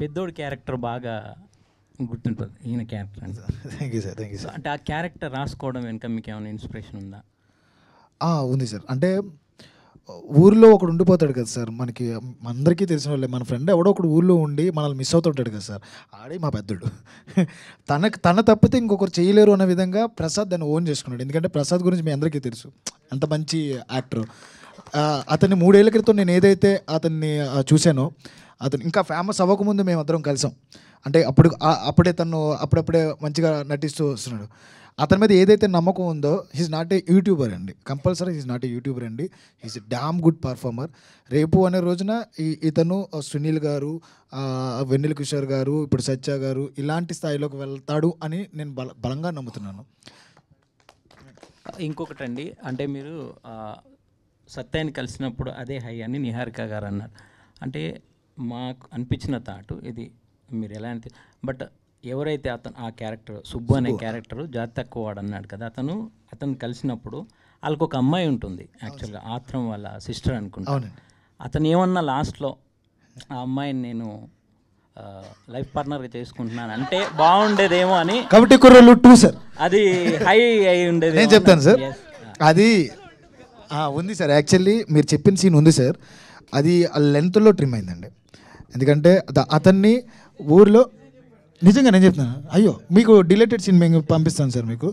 పెద్దోడు క్యారెక్టర్ బాగా గుర్తుంటుంది ఈయన character thank you sir thank you sir అంటే ఆ క్యారెక్టర్ రాసుకోవడం వెనుక మీకు ఏమైనా ఇన్స్పిరేషన్ ఉందా ఉంది సార్ అంటే ఊర్లో ఒకడు ఉండిపోతాడు కదా సార్ మనకి అందరికీ తెలిసిన వాళ్ళే మన ఫ్రెండ్ ఎవడో ఒకడు ఊళ్ళో ఉండి మనల్ని మిస్ అవుతుంటాడు కదా సార్ ఆడే మా పెద్దడు తనకు తన తప్పితే ఇంకొకరు చేయలేరు అన్న విధంగా ప్రసాద్ దాన్ని ఓన్ చేసుకున్నాడు ఎందుకంటే ప్రసాద్ గురించి మీ అందరికీ తెలుసు అంత మంచి యాక్టర్ అతన్ని మూడేళ్ల క్రితం నేను ఏదైతే అతన్ని చూశానో అతను ఇంకా ఫేమస్ అవ్వకముందు మేమందరం కలిసాం అంటే అప్పుడు అప్పుడే తను అప్పుడప్పుడే మంచిగా నటిస్తూ వస్తున్నాడు అతని మీద ఏదైతే నమ్మకం ఉందో హీస్ నాట్ ఏ యూట్యూబర్ అండి compulsory he's not a YouTuber అండి హీస్ డ్యామ్ గుడ్ పర్ఫార్మర్ రేపు అనే రోజున ఈ ఇతను సునీల్ గారు వెన్నెల కిషోర్ గారు ఇప్పుడు సత్య గారు ఇలాంటి స్థాయిలోకి వెళ్తాడు అని నేను బల బలంగా నమ్ముతున్నాను ఇంకొకటండి అంటే మీరు సత్యాన్ని కలిసినప్పుడు అదే హై అని నిహారిక గారు అన్నారు అంటే మాకు అనిపించిన థాట్ ఇది మీరు ఎలా అని బట్ ఎవరైతే అతను ఆ క్యారెక్టర్ సుబ్బు అనే క్యారెక్టర్ జాతి తక్కువ వాడు అన్నాడు కదా అతను అతను కలిసినప్పుడు వాళ్ళకు ఒక అమ్మాయి ఉంటుంది యాక్చువల్గా ఆత్రం వాళ్ళ సిస్టర్ అనుకుంటాను అతను ఏమన్నా లాస్ట్లో ఆ అమ్మాయిని నేను లైఫ్ పార్ట్నర్ చేసుకుంటున్నాను అంటే బాగుండేదేమో అని కబడ్డీ కుర్రలు టూ సార్ అది హై అయి ఉండేది నేను చెప్తాను సార్ అది ఉంది సార్ యాక్చువల్లీ మీరు చెప్పిన సీన్ ఉంది సార్ అది ఆ లెంత్లో ట్రిమ్ అయిందండి ఎందుకంటే అతన్ని ఊర్లో నిజంగా నేను చెప్తున్నాను అయ్యో మీకు డిలేటెడ్ సీన్ మేము పంపిస్తాను సార్ మీకు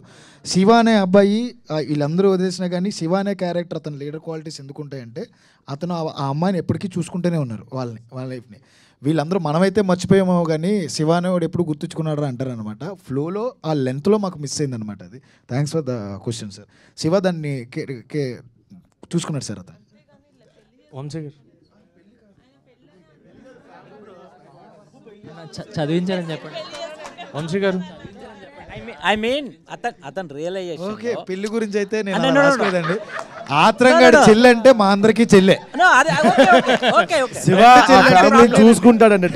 శివ అనే అబ్బాయి వీళ్ళందరూ వదిలేసినా కానీ శివ అనే క్యారెక్టర్ అతని లీడర్ క్వాలిటీస్ ఎందుకుంటాయంటే అతను ఆ అమ్మాయిని ఎప్పటికీ చూసుకుంటూనే ఉన్నారు వాళ్ళని వాళ్ళ లైఫ్ని వీళ్ళందరూ మనమైతే మర్చిపోయామో కానీ శివ అనేవాడు ఎప్పుడు గుర్తుంచుకున్నాడు అంటారు అనమాట ఫ్లోలో ఆ లెంత్లో మాకు మిస్ అయింది అనమాట అది thanks for the question sir Shiva దాన్ని చూసుకున్నాడు సార్ అతను వంశీ గారు చదివించారని చెప్పండి వంశీ గారు ఐ మీన్ అతను అతను రియలైజేషన్ ఓకే పెళ్లి గురించి అయితే నేను రాసుకోదండి ఆత్రంగాడి చెల్లె అంటే మా అందరికి చెల్లె శివ చూసుకుంటాడండి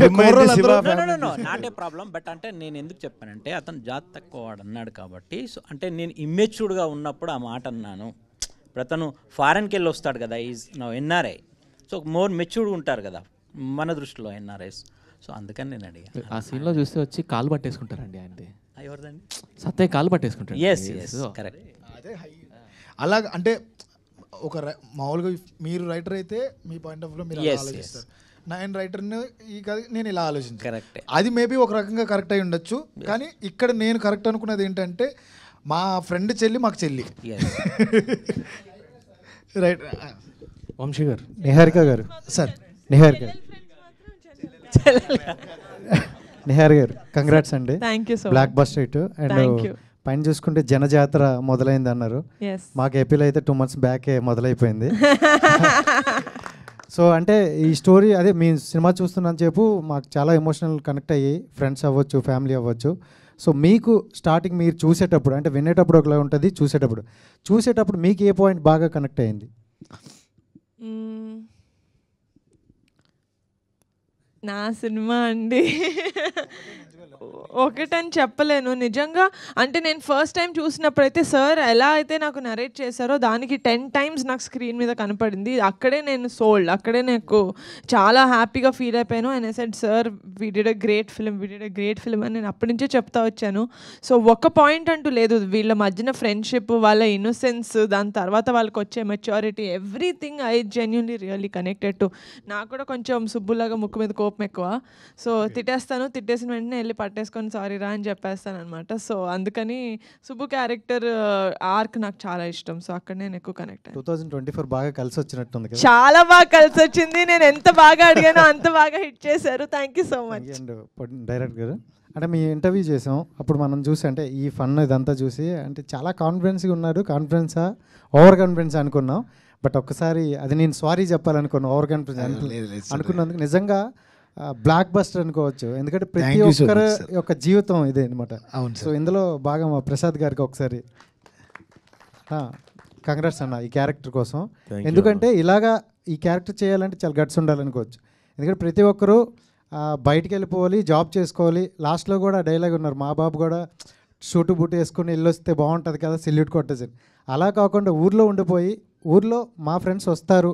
నాటే ప్రాబ్లం బట్ అంటే నేను ఎందుకు చెప్పానంటే అతను జాతి తక్కువ వాడు అన్నాడు కాబట్టి సో అంటే నేను ఇమ్మెచ్యూర్డ్గా ఉన్నప్పుడు ఆ మాట అన్నాను ఇప్పుడు అతను ఫారెన్కి వెళ్ళి వస్తాడు కదా ఈజ్ నా ఎన్ఆర్ఐ సో మోర్ మెచ్యూర్డ్ ఉంటారు కదా మన దృష్టిలో ఎన్ఆర్ఐస్ సో అందుకని నేను అడిగాను ఆ సీన్లో చూస్తే వచ్చి కాలు పట్టేసుకుంటారండి ఆయన సత్య కాలు పట్టేసుకుంటారు ఎస్ ఎస్ కరెక్ట్ అదే అలా అంటే ఒక మామూలుగా మీరు రైటర్ అయితే మీ పాయింట్ ఆఫ్ వ్యూ మీరు నేను రైటర్ ఈ కథ నేను ఇలా ఆలోచించాను కరెక్ట్ అది మేబీ ఒక రకంగా కరెక్ట్ అయి ఉండొచ్చు కానీ ఇక్కడ నేను కరెక్ట్ అనుకున్నది ఏంటంటే మా ఫ్రెండ్ చెల్లి మాకు చెల్లి రైట్ వంశీ గారు నిహారిక గారు సార్ నిహారిక గారు నిహార్ గారు కంగ్రాట్స్ అండి బ్లాక్ బస్ ఇటు అండ్ పైన చూసుకుంటే జనజాతర మొదలైంది అన్నారు మాకు ఏపీలో అయితే టూ మంత్స్ బ్యాకే మొదలైపోయింది సో అంటే ఈ స్టోరీ అదే మీ సినిమా అని చెప్పు మాకు చాలా ఎమోషనల్ కనెక్ట్ అయ్యి ఫ్రెండ్స్ అవ్వచ్చు ఫ్యామిలీ అవ్వచ్చు సో మీకు స్టార్టింగ్ మీరు చూసేటప్పుడు అంటే వినేటప్పుడు ఒకలా ఉంటుంది చూసేటప్పుడు చూసేటప్పుడు మీకు ఏ పాయింట్ బాగా కనెక్ట్ అయ్యింది నా సినిమా అండి ఒకటని చెప్పలేను నిజంగా అంటే నేను ఫస్ట్ టైం చూసినప్పుడైతే సార్ ఎలా అయితే నాకు నరేట్ చేశారో దానికి టెన్ టైమ్స్ నాకు స్క్రీన్ మీద కనపడింది అక్కడే నేను సోల్డ్ అక్కడే నాకు చాలా హ్యాపీగా ఫీల్ అయిపోయాను and said sir video great film video great film అని నేను అప్పటి నుంచే చెప్తా వచ్చాను సో ఒక పాయింట్ అంటూ లేదు వీళ్ళ మధ్యన ఫ్రెండ్షిప్ వాళ్ళ ఇన్నోసెన్స్ దాని తర్వాత వాళ్ళకి వచ్చే maturity everything I genuinely really connected to నాకు కూడా కొంచెం సుబ్బులాగా ముక్కు మీద కోపం ఎక్కువ సో తిట్టేస్తాను తిట్టేసిన వెంటనే వెళ్ళి పట్టేసుకొని సారీ రా అని చెప్పేస్తాను అనమాట సో అందుకని సుబ్బు క్యారెక్టర్ ఆర్క్ నాకు చాలా ఇష్టం సో అక్కడ నేను ఎక్కువ connect two thousand twenty four బాగా కలిసి వచ్చినట్టుంది చాలా బాగా కలిసి వచ్చింది నేను ఎంత బాగా అడిగానో అంత బాగా హిట్ చేశారు thank you so much director గారు అంటే మీ ఇంటర్వ్యూ చేసాం అప్పుడు మనం చూసి అంటే ఈ ఫన్ ఇదంతా చూసి అంటే చాలా కాన్ఫిడెన్స్గా ఉన్నారు కాన్ఫిడెన్సా ఓవర్ కాన్ఫిడెన్స్ అనుకున్నాం బట్ ఒక్కసారి అది నేను సారీ చెప్పాలనుకున్నాను ఓవర్ కాన్ఫిడెన్స్ అనుకున్నందుకు నిజంగా బ్లాక్ బస్టర్ అనుకోవచ్చు ఎందుకంటే ప్రతి ఒక్కరు యొక్క జీవితం ఇదే అనమాట అవును సో ఇందులో బాగా మా ప్రసాద్ గారికి ఒకసారి కంగ్రాట్స్ అన్న ఈ క్యారెక్టర్ కోసం ఎందుకంటే ఇలాగా ఈ క్యారెక్టర్ చేయాలంటే చాలా గట్స్ ఉండాలనుకోవచ్చు ఎందుకంటే ప్రతి ఒక్కరూ బయటికి వెళ్ళిపోవాలి జాబ్ చేసుకోవాలి లాస్ట్లో కూడా డైలాగ్ ఉన్నారు మా బాబు కూడా షూటు బూట్ వేసుకుని ఇల్లు వస్తే బాగుంటుంది కదా సెల్యూట్ కొట్టేసి అలా కాకుండా ఊర్లో ఉండిపోయి ఊర్లో మా ఫ్రెండ్స్ వస్తారు